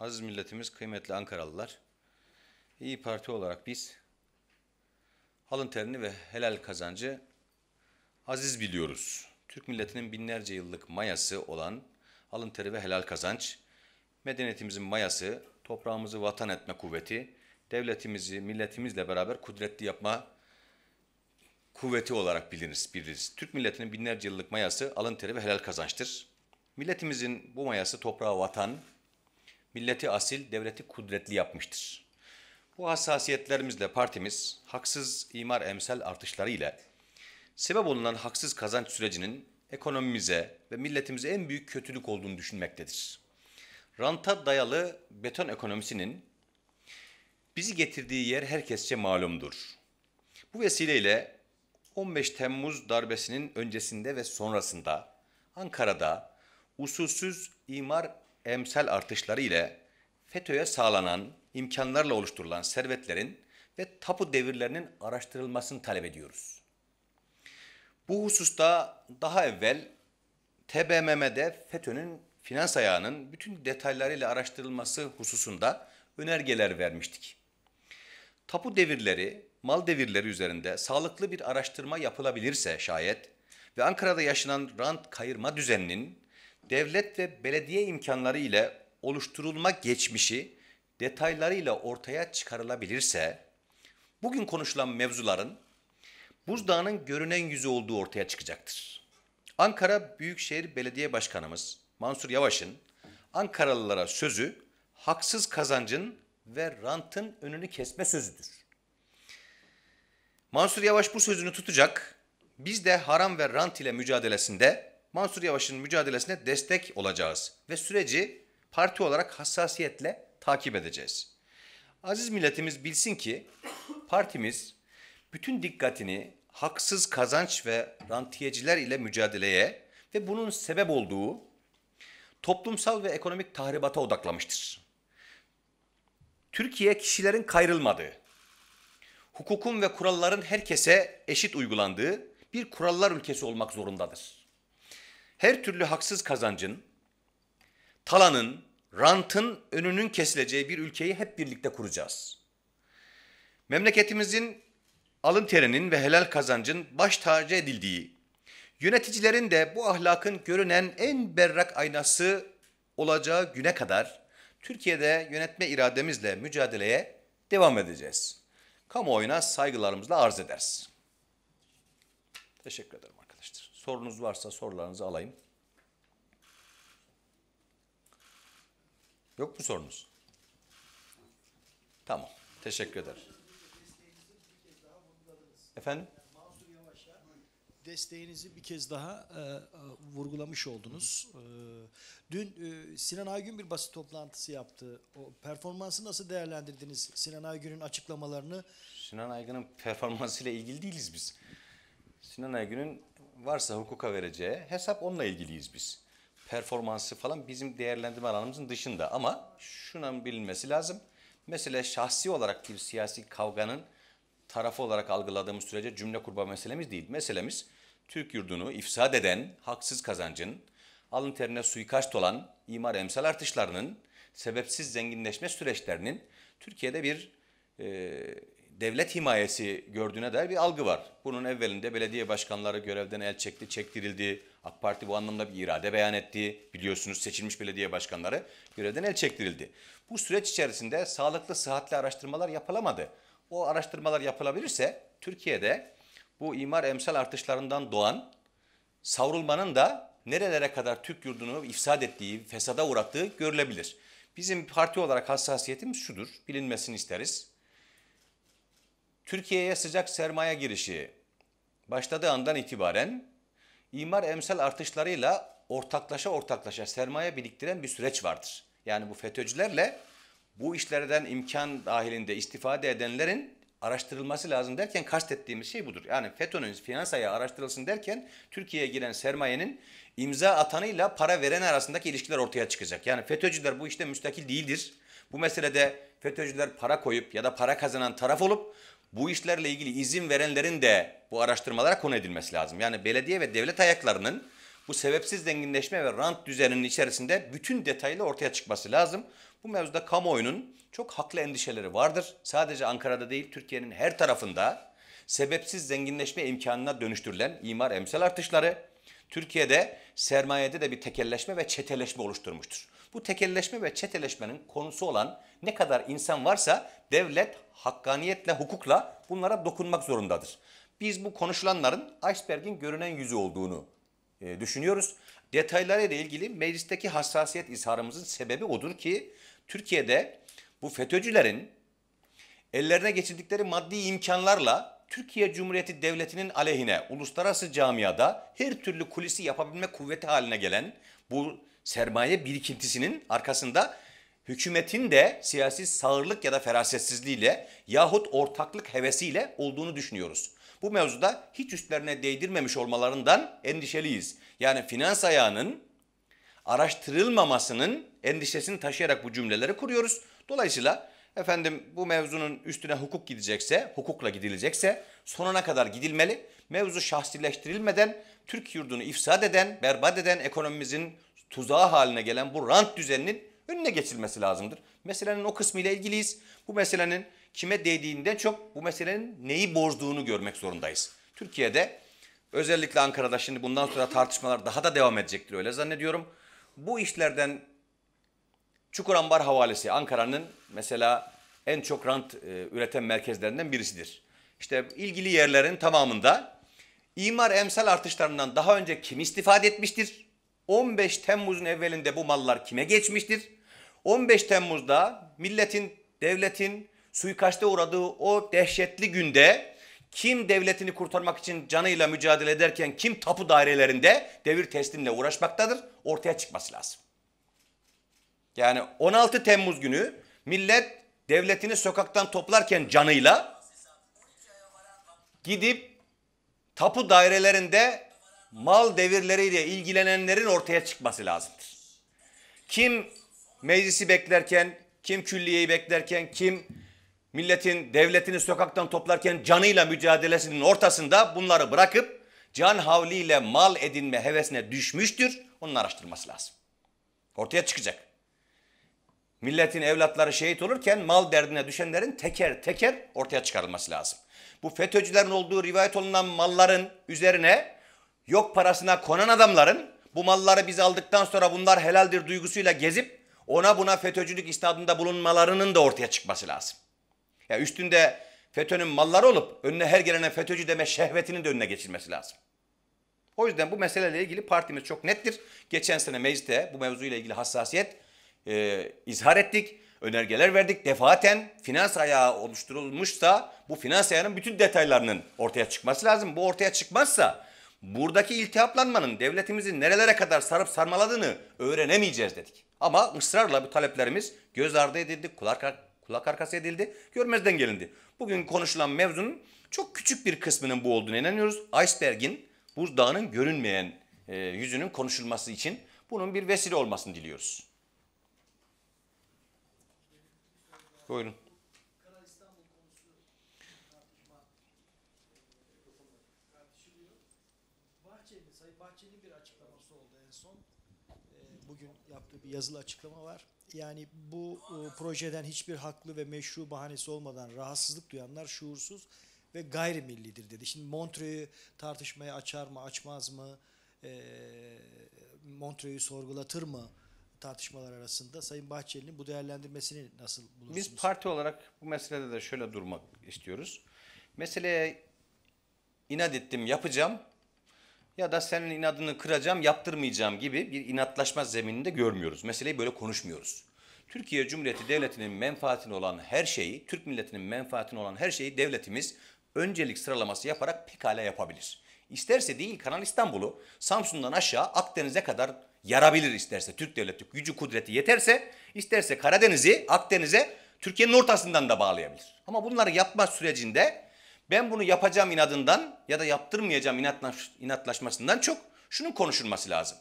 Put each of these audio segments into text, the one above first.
Aziz milletimiz, kıymetli Ankaralılar, İyi Parti olarak biz halın terini ve helal kazancı aziz biliyoruz. Türk milletinin binlerce yıllık mayası olan alın teri ve helal kazanç, medeniyetimizin mayası, toprağımızı vatan etme kuvveti, devletimizi milletimizle beraber kudretli yapma kuvveti olarak biliniriz, biliriz. Türk milletinin binlerce yıllık mayası alın teri ve helal kazançtır. Milletimizin bu mayası toprağı vatan, milleti asil, devleti kudretli yapmıştır. Bu hassasiyetlerimizle partimiz haksız imar emsal artışları ile sebep olunan haksız kazanç sürecinin ekonomimize ve milletimize en büyük kötülük olduğunu düşünmektedir. Ranta dayalı beton ekonomisinin bizi getirdiği yer herkesçe malumdur. Bu vesileyle 15 Temmuz darbesinin öncesinde ve sonrasında Ankara'da usulsüz imar emsel artışları ile FETÖ'ye sağlanan imkanlarla oluşturulan servetlerin ve tapu devirlerinin araştırılmasını talep ediyoruz. Bu hususta daha evvel TBMM'de FETÖ'nün finans ayağının bütün detaylarıyla araştırılması hususunda önergeler vermiştik. Tapu devirleri, mal devirleri üzerinde sağlıklı bir araştırma yapılabilirse şayet ve Ankara'da yaşanan rant kayırma düzeninin devlet ve belediye imkanları ile oluşturulma geçmişi detaylarıyla ortaya çıkarılabilirse bugün konuşulan mevzuların buzdağının görünen yüzü olduğu ortaya çıkacaktır. Ankara Büyükşehir Belediye Başkanımız Mansur Yavaş'ın Ankaralılara sözü haksız kazancın ve rantın önünü kesme sözüdür. Mansur Yavaş bu sözünü tutacak. Biz de haram ve rant ile mücadelesinde Mansur Yavaş'ın mücadelesine destek olacağız ve süreci parti olarak hassasiyetle takip edeceğiz. Aziz milletimiz bilsin ki partimiz bütün dikkatini haksız kazanç ve rantiyeciler ile mücadeleye ve bunun sebep olduğu toplumsal ve ekonomik tahribata odaklamıştır. Türkiye kişilerin kayrılmadığı, hukukun ve kuralların herkese eşit uygulandığı bir kurallar ülkesi olmak zorundadır her türlü haksız kazancın, talanın, rantın önünün kesileceği bir ülkeyi hep birlikte kuracağız. Memleketimizin alın terinin ve helal kazancın baş tacı edildiği, yöneticilerin de bu ahlakın görünen en berrak aynası olacağı güne kadar Türkiye'de yönetme irademizle mücadeleye devam edeceğiz. Kamuoyuna saygılarımızla arz ederiz. Teşekkür ederim. Sorunuz varsa sorularınızı alayım. Yok mu sorunuz? Tamam. Teşekkür ederim. Efendim? desteğinizi bir kez daha e, e, vurgulamış oldunuz. Hı hı. E, dün e, Sinan Aygün bir basın toplantısı yaptı. O performansı nasıl değerlendirdiniz? Sinan Aygün'ün açıklamalarını. Sinan Aygün'ün performansıyla ilgili değiliz biz. Sinan Aygün'ün varsa hukuka vereceği hesap onunla ilgiliyiz biz. Performansı falan bizim değerlendirme alanımızın dışında ama şunun bilinmesi lazım. Mesela şahsi olarak bir siyasi kavganın tarafı olarak algıladığımız sürece cümle kurma meselemiz değil. Meselemiz Türk yurdunu ifsad eden haksız kazancın, alın terine suikast olan imar emsal artışlarının, sebepsiz zenginleşme süreçlerinin Türkiye'de bir e, devlet himayesi gördüğüne dair bir algı var. Bunun evvelinde belediye başkanları görevden el çekti, çektirildi. AK Parti bu anlamda bir irade beyan etti. Biliyorsunuz seçilmiş belediye başkanları görevden el çektirildi. Bu süreç içerisinde sağlıklı sıhhatli araştırmalar yapılamadı. O araştırmalar yapılabilirse Türkiye'de bu imar emsal artışlarından doğan savrulmanın da nerelere kadar Türk yurdunu ifsad ettiği, fesada uğrattığı görülebilir. Bizim parti olarak hassasiyetimiz şudur, bilinmesini isteriz. Türkiye'ye sıcak sermaye girişi başladığı andan itibaren imar emsal artışlarıyla ortaklaşa ortaklaşa sermaye biriktiren bir süreç vardır. Yani bu FETÖ'cülerle bu işlerden imkan dahilinde istifade edenlerin araştırılması lazım derken kastettiğimiz şey budur. Yani FETÖ'nün finans ayağı araştırılsın derken Türkiye'ye giren sermayenin imza atanıyla para veren arasındaki ilişkiler ortaya çıkacak. Yani FETÖ'cüler bu işte müstakil değildir. Bu meselede FETÖ'cüler para koyup ya da para kazanan taraf olup bu işlerle ilgili izin verenlerin de bu araştırmalara konu edilmesi lazım. Yani belediye ve devlet ayaklarının bu sebepsiz zenginleşme ve rant düzeninin içerisinde bütün detaylı ortaya çıkması lazım. Bu mevzuda kamuoyunun çok haklı endişeleri vardır. Sadece Ankara'da değil Türkiye'nin her tarafında sebepsiz zenginleşme imkanına dönüştürülen imar emsal artışları Türkiye'de sermayede de bir tekelleşme ve çeteleşme oluşturmuştur. Bu tekelleşme ve çeteleşmenin konusu olan ne kadar insan varsa devlet hakkaniyetle, hukukla bunlara dokunmak zorundadır. Biz bu konuşulanların iceberg'in görünen yüzü olduğunu e, düşünüyoruz. Detaylara ile ilgili meclisteki hassasiyet izharımızın sebebi odur ki Türkiye'de bu FETÖ'cülerin ellerine geçirdikleri maddi imkanlarla Türkiye Cumhuriyeti Devleti'nin aleyhine uluslararası camiada her türlü kulisi yapabilme kuvveti haline gelen bu sermaye birikintisinin arkasında hükümetin de siyasi sağırlık ya da ferasetsizliğiyle yahut ortaklık hevesiyle olduğunu düşünüyoruz. Bu mevzuda hiç üstlerine değdirmemiş olmalarından endişeliyiz. Yani finans ayağının araştırılmamasının endişesini taşıyarak bu cümleleri kuruyoruz. Dolayısıyla efendim bu mevzunun üstüne hukuk gidecekse, hukukla gidilecekse sonuna kadar gidilmeli. Mevzu şahsileştirilmeden Türk yurdunu ifsad eden, berbat eden ekonomimizin tuzağı haline gelen bu rant düzeninin önüne geçilmesi lazımdır. Meselenin o kısmı ile ilgiliyiz. Bu meselenin kime değdiğinden çok bu meselenin neyi bozduğunu görmek zorundayız. Türkiye'de özellikle Ankara'da şimdi bundan sonra tartışmalar daha da devam edecektir öyle zannediyorum. Bu işlerden Çukurambar Havalesi Ankara'nın mesela en çok rant e, üreten merkezlerinden birisidir. İşte ilgili yerlerin tamamında imar emsal artışlarından daha önce kim istifade etmiştir? 15 Temmuz'un evvelinde bu mallar kime geçmiştir? 15 Temmuz'da milletin, devletin suikaste uğradığı o dehşetli günde kim devletini kurtarmak için canıyla mücadele ederken kim tapu dairelerinde devir teslimle uğraşmaktadır ortaya çıkması lazım. Yani 16 Temmuz günü millet devletini sokaktan toplarken canıyla gidip tapu dairelerinde mal devirleriyle ilgilenenlerin ortaya çıkması lazımdır. Kim meclisi beklerken, kim külliyeyi beklerken, kim milletin devletini sokaktan toplarken canıyla mücadelesinin ortasında bunları bırakıp can havliyle mal edinme hevesine düşmüştür. Onun araştırması lazım. Ortaya çıkacak. Milletin evlatları şehit olurken mal derdine düşenlerin teker teker ortaya çıkarılması lazım. Bu FETÖ'cülerin olduğu rivayet olunan malların üzerine yok parasına konan adamların bu malları biz aldıktan sonra bunlar helaldir duygusuyla gezip ona buna FETÖ'cülük isnadında bulunmalarının da ortaya çıkması lazım. Ya yani üstünde FETÖ'nün malları olup önüne her gelene FETÖ'cü deme şehvetinin de önüne geçilmesi lazım. O yüzden bu meseleyle ilgili partimiz çok nettir. Geçen sene mecliste bu mevzuyla ilgili hassasiyet e, izhar ettik. Önergeler verdik. Defaten finans ayağı oluşturulmuşsa bu finans ayağının bütün detaylarının ortaya çıkması lazım. Bu ortaya çıkmazsa buradaki iltihaplanmanın devletimizi nerelere kadar sarıp sarmaladığını öğrenemeyeceğiz dedik. Ama ısrarla bu taleplerimiz göz ardı edildi, kulak, kulak arkası edildi, görmezden gelindi. Bugün konuşulan mevzunun çok küçük bir kısmının bu olduğunu inanıyoruz. Iceberg'in, buzdağının görünmeyen e, yüzünün konuşulması için bunun bir vesile olmasını diliyoruz. Buyurun. yazılı açıklama var. Yani bu e, projeden hiçbir haklı ve meşru bahanesi olmadan rahatsızlık duyanlar şuursuz ve gayrimillidir dedi. Şimdi Montreux'u tartışmaya açar mı, açmaz mı? E, Montreux'u sorgulatır mı? tartışmalar arasında Sayın Bahçeli'nin bu değerlendirmesini nasıl bulursunuz? Biz parti olarak bu meselede de şöyle durmak istiyoruz. Meseleye inat ettim, yapacağım ya da senin inadını kıracağım, yaptırmayacağım gibi bir inatlaşma zemininde görmüyoruz. Meseleyi böyle konuşmuyoruz. Türkiye Cumhuriyeti Devleti'nin menfaatine olan her şeyi, Türk milletinin menfaatine olan her şeyi devletimiz öncelik sıralaması yaparak pekala yapabilir. İsterse değil Kanal İstanbul'u Samsun'dan aşağı Akdeniz'e kadar yarabilir isterse. Türk devleti gücü kudreti yeterse, isterse Karadeniz'i Akdeniz'e Türkiye'nin ortasından da bağlayabilir. Ama bunları yapma sürecinde ben bunu yapacağım inadından ya da yaptırmayacağım inatlaş, inatlaşmasından çok şunun konuşulması lazım.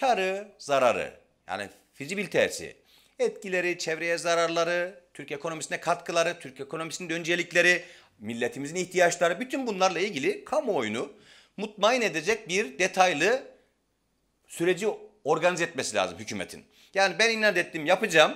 Karı, zararı yani fizibilitesi, etkileri, çevreye zararları, Türk ekonomisine katkıları, Türk ekonomisinin öncelikleri, milletimizin ihtiyaçları bütün bunlarla ilgili kamuoyunu mutmain edecek bir detaylı süreci organize etmesi lazım hükümetin. Yani ben inat ettim yapacağım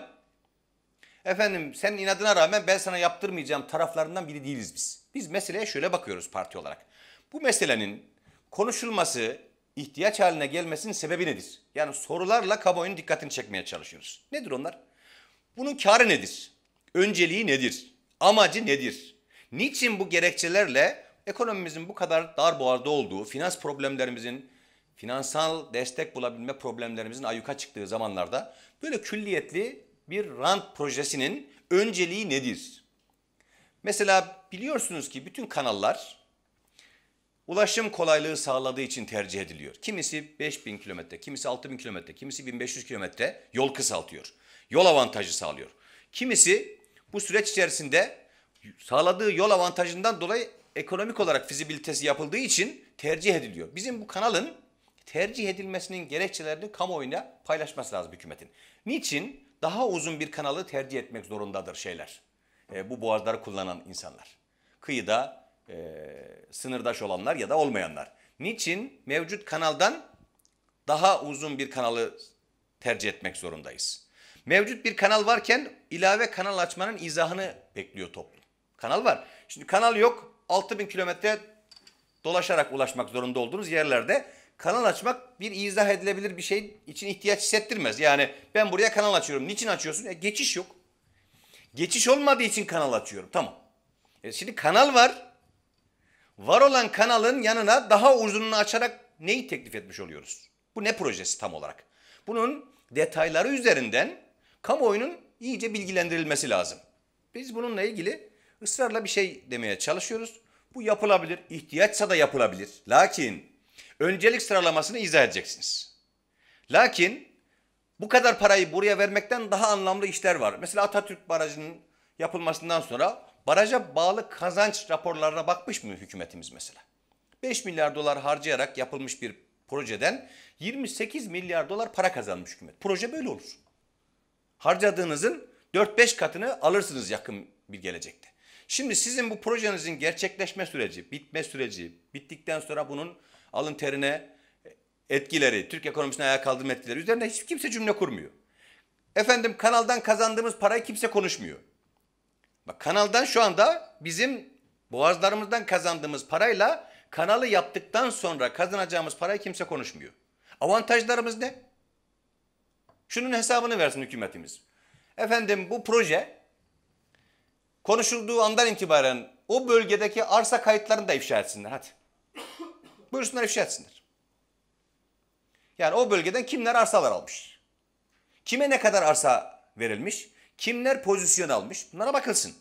efendim senin inadına rağmen ben sana yaptırmayacağım taraflarından biri değiliz biz. Biz meseleye şöyle bakıyoruz parti olarak. Bu meselenin konuşulması, ihtiyaç haline gelmesinin sebebi nedir? Yani sorularla kamuoyunun dikkatini çekmeye çalışıyoruz. Nedir onlar? Bunun karı nedir? Önceliği nedir? Amacı nedir? Niçin bu gerekçelerle ekonomimizin bu kadar dar boğarda olduğu, finans problemlerimizin, finansal destek bulabilme problemlerimizin ayyuka çıktığı zamanlarda böyle külliyetli bir rant projesinin önceliği nedir? Mesela biliyorsunuz ki bütün kanallar ulaşım kolaylığı sağladığı için tercih ediliyor. Kimisi 5000 kilometre, kimisi 6000 kilometre, kimisi 1500 kilometre yol kısaltıyor. Yol avantajı sağlıyor. Kimisi bu süreç içerisinde sağladığı yol avantajından dolayı ekonomik olarak fizibilitesi yapıldığı için tercih ediliyor. Bizim bu kanalın tercih edilmesinin gerekçelerini kamuoyuna paylaşması lazım hükümetin. Niçin? daha uzun bir kanalı tercih etmek zorundadır şeyler. E, bu boğazları kullanan insanlar. Kıyıda e, sınırdaş olanlar ya da olmayanlar. Niçin mevcut kanaldan daha uzun bir kanalı tercih etmek zorundayız? Mevcut bir kanal varken ilave kanal açmanın izahını bekliyor toplum. Kanal var. Şimdi kanal yok 6000 kilometre dolaşarak ulaşmak zorunda olduğunuz yerlerde kanal açmak bir izah edilebilir bir şey için ihtiyaç hissettirmez. Yani ben buraya kanal açıyorum. Niçin açıyorsun? E, geçiş yok. Geçiş olmadığı için kanal açıyorum. Tamam. E, şimdi kanal var. Var olan kanalın yanına daha uzununu açarak neyi teklif etmiş oluyoruz? Bu ne projesi tam olarak? Bunun detayları üzerinden kamuoyunun iyice bilgilendirilmesi lazım. Biz bununla ilgili ısrarla bir şey demeye çalışıyoruz. Bu yapılabilir, ihtiyaçsa da yapılabilir. Lakin öncelik sıralamasını izah edeceksiniz. Lakin bu kadar parayı buraya vermekten daha anlamlı işler var. Mesela Atatürk Barajı'nın yapılmasından sonra baraja bağlı kazanç raporlarına bakmış mı hükümetimiz mesela? 5 milyar dolar harcayarak yapılmış bir projeden 28 milyar dolar para kazanmış hükümet. Proje böyle olur. Harcadığınızın 4-5 katını alırsınız yakın bir gelecekte. Şimdi sizin bu projenizin gerçekleşme süreci, bitme süreci, bittikten sonra bunun alın terine e, etkileri, Türk ekonomisine ayağa kaldırma etkileri üzerine hiç kimse cümle kurmuyor. Efendim kanaldan kazandığımız parayı kimse konuşmuyor. Bak kanaldan şu anda bizim boğazlarımızdan kazandığımız parayla kanalı yaptıktan sonra kazanacağımız parayı kimse konuşmuyor. Avantajlarımız ne? Şunun hesabını versin hükümetimiz. Efendim bu proje konuşulduğu andan itibaren o bölgedeki arsa kayıtlarını da ifşa etsinler hadi. Buyursunlar ifşa etsinler. Yani o bölgeden kimler arsalar almış? Kime ne kadar arsa verilmiş? Kimler pozisyon almış? Bunlara bakılsın.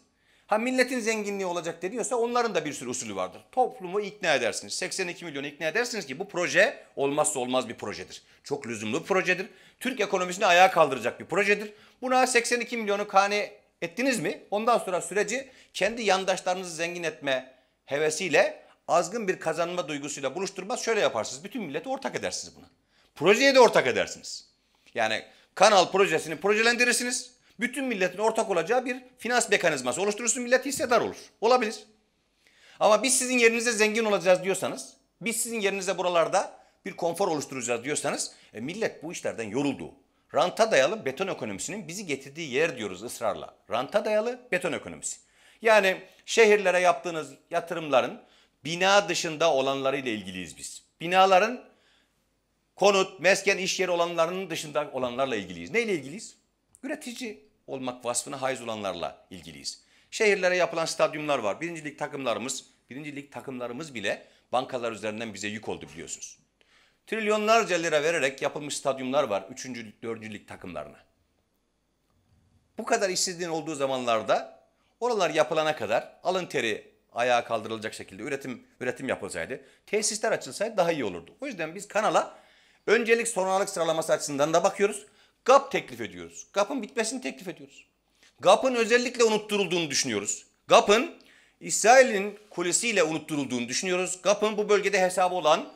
Ha milletin zenginliği olacak deniyorsa onların da bir sürü usulü vardır. Toplumu ikna edersiniz. 82 milyonu ikna edersiniz ki bu proje olmazsa olmaz bir projedir. Çok lüzumlu bir projedir. Türk ekonomisini ayağa kaldıracak bir projedir. Buna 82 milyonu kane ettiniz mi? Ondan sonra süreci kendi yandaşlarınızı zengin etme hevesiyle azgın bir kazanma duygusuyla buluşturmaz. Şöyle yaparsınız. Bütün milleti ortak edersiniz buna. Projeye de ortak edersiniz. Yani kanal projesini projelendirirsiniz. Bütün milletin ortak olacağı bir finans mekanizması oluşturursun. Millet hissedar olur. Olabilir. Ama biz sizin yerinize zengin olacağız diyorsanız, biz sizin yerinize buralarda bir konfor oluşturacağız diyorsanız e, millet bu işlerden yoruldu. Ranta dayalı beton ekonomisinin bizi getirdiği yer diyoruz ısrarla. Ranta dayalı beton ekonomisi. Yani şehirlere yaptığınız yatırımların bina dışında olanlarıyla ilgiliyiz biz. Binaların konut, mesken, iş yeri olanlarının dışında olanlarla ilgiliyiz. Neyle ilgiliyiz? Üretici olmak vasfına haiz olanlarla ilgiliyiz. Şehirlere yapılan stadyumlar var. Birincilik takımlarımız, birincilik takımlarımız bile bankalar üzerinden bize yük oldu biliyorsunuz. Trilyonlarca lira vererek yapılmış stadyumlar var üçüncü, dördüncü takımlarına. Bu kadar işsizliğin olduğu zamanlarda oralar yapılana kadar alın teri ayağa kaldırılacak şekilde üretim üretim yapılsaydı, tesisler açılsaydı daha iyi olurdu. O yüzden biz kanala öncelik sonralık sıralaması açısından da bakıyoruz. GAP teklif ediyoruz. GAP'ın bitmesini teklif ediyoruz. GAP'ın özellikle unutturulduğunu düşünüyoruz. GAP'ın İsrail'in kulesiyle unutturulduğunu düşünüyoruz. GAP'ın bu bölgede hesabı olan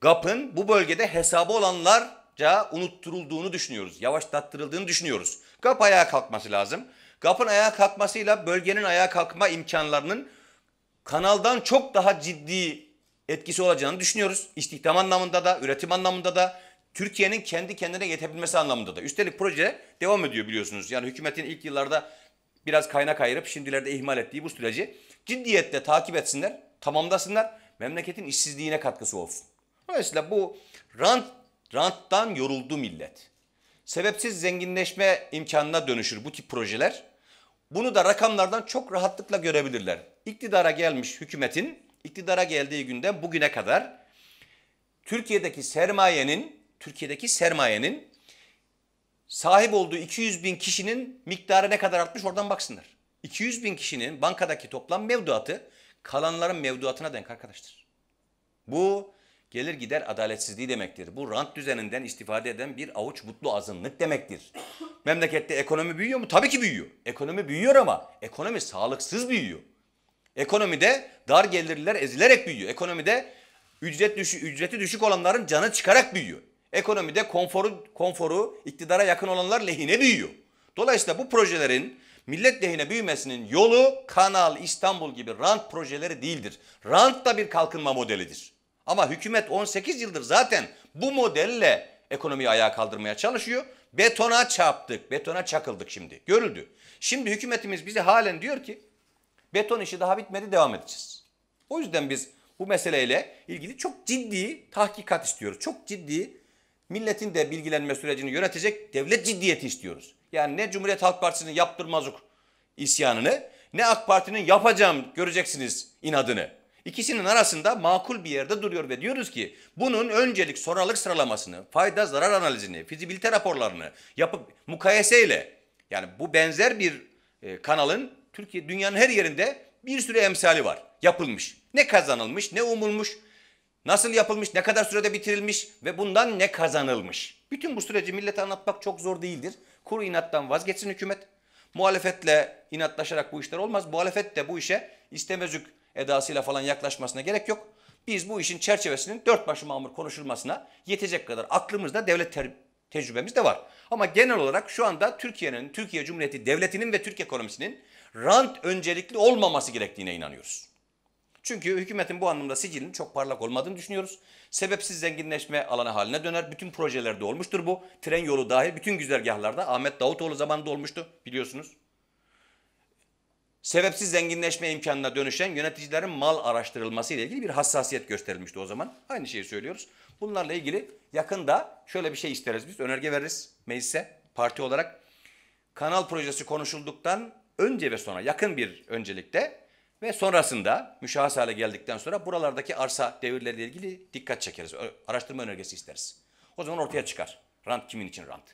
GAP'ın bu bölgede hesabı olanlarca unutturulduğunu düşünüyoruz. Yavaşlattırıldığını düşünüyoruz. GAP ayağa kalkması lazım. GAP'ın ayağa kalkmasıyla bölgenin ayağa kalkma imkanlarının kanaldan çok daha ciddi etkisi olacağını düşünüyoruz. İstihdam anlamında da, üretim anlamında da, Türkiye'nin kendi kendine yetebilmesi anlamında da. Üstelik proje devam ediyor biliyorsunuz. Yani hükümetin ilk yıllarda biraz kaynak ayırıp şimdilerde ihmal ettiği bu süreci ciddiyetle takip etsinler, tamamlasınlar. Memleketin işsizliğine katkısı olsun. Dolayısıyla bu rant, ranttan yoruldu millet. Sebepsiz zenginleşme imkanına dönüşür bu tip projeler. Bunu da rakamlardan çok rahatlıkla görebilirler. İktidara gelmiş hükümetin iktidara geldiği günden bugüne kadar Türkiye'deki sermayenin Türkiye'deki sermayenin sahip olduğu 200 bin kişinin miktarı ne kadar artmış oradan baksınlar. 200 bin kişinin bankadaki toplam mevduatı kalanların mevduatına denk arkadaştır. Bu gelir gider adaletsizliği demektir. Bu rant düzeninden istifade eden bir avuç mutlu azınlık demektir memlekette ekonomi büyüyor mu? Tabii ki büyüyor. Ekonomi büyüyor ama ekonomi sağlıksız büyüyor. Ekonomide dar gelirler ezilerek büyüyor. Ekonomide ücret düşü, ücreti düşük olanların canı çıkarak büyüyor. Ekonomide konforu, konforu iktidara yakın olanlar lehine büyüyor. Dolayısıyla bu projelerin millet lehine büyümesinin yolu Kanal, İstanbul gibi rant projeleri değildir. Rant da bir kalkınma modelidir. Ama hükümet 18 yıldır zaten bu modelle ekonomiyi ayağa kaldırmaya çalışıyor. Betona çarptık, betona çakıldık şimdi. Görüldü. Şimdi hükümetimiz bize halen diyor ki beton işi daha bitmedi devam edeceğiz. O yüzden biz bu meseleyle ilgili çok ciddi tahkikat istiyoruz. Çok ciddi milletin de bilgilenme sürecini yönetecek devlet ciddiyeti istiyoruz. Yani ne Cumhuriyet Halk Partisi'nin yaptırmazuk isyanını ne AK Parti'nin yapacağım göreceksiniz inadını. İkisinin arasında makul bir yerde duruyor ve diyoruz ki bunun öncelik soralık sıralamasını, fayda zarar analizini, fizibilite raporlarını yapıp mukayeseyle yani bu benzer bir e, kanalın Türkiye dünyanın her yerinde bir sürü emsali var. Yapılmış. Ne kazanılmış, ne umulmuş, nasıl yapılmış, ne kadar sürede bitirilmiş ve bundan ne kazanılmış. Bütün bu süreci millete anlatmak çok zor değildir. Kuru inattan vazgeçsin hükümet. Muhalefetle inatlaşarak bu işler olmaz. Muhalefet de bu işe istemezük edasıyla falan yaklaşmasına gerek yok. Biz bu işin çerçevesinin dört başı mamur konuşulmasına yetecek kadar aklımızda devlet ter- tecrübemiz de var. Ama genel olarak şu anda Türkiye'nin, Türkiye Cumhuriyeti devletinin ve Türk ekonomisinin rant öncelikli olmaması gerektiğine inanıyoruz. Çünkü hükümetin bu anlamda sicilinin çok parlak olmadığını düşünüyoruz. Sebepsiz zenginleşme alanı haline döner. Bütün projelerde olmuştur bu. Tren yolu dahil bütün güzergahlarda Ahmet Davutoğlu zamanında olmuştu biliyorsunuz sebepsiz zenginleşme imkanına dönüşen yöneticilerin mal araştırılması ile ilgili bir hassasiyet gösterilmişti o zaman. Aynı şeyi söylüyoruz. Bunlarla ilgili yakında şöyle bir şey isteriz biz. Önerge veririz meclise parti olarak. Kanal projesi konuşulduktan önce ve sonra yakın bir öncelikte ve sonrasında müşahhas hale geldikten sonra buralardaki arsa devirleriyle ilgili dikkat çekeriz. Araştırma önergesi isteriz. O zaman ortaya çıkar. Rant kimin için rant?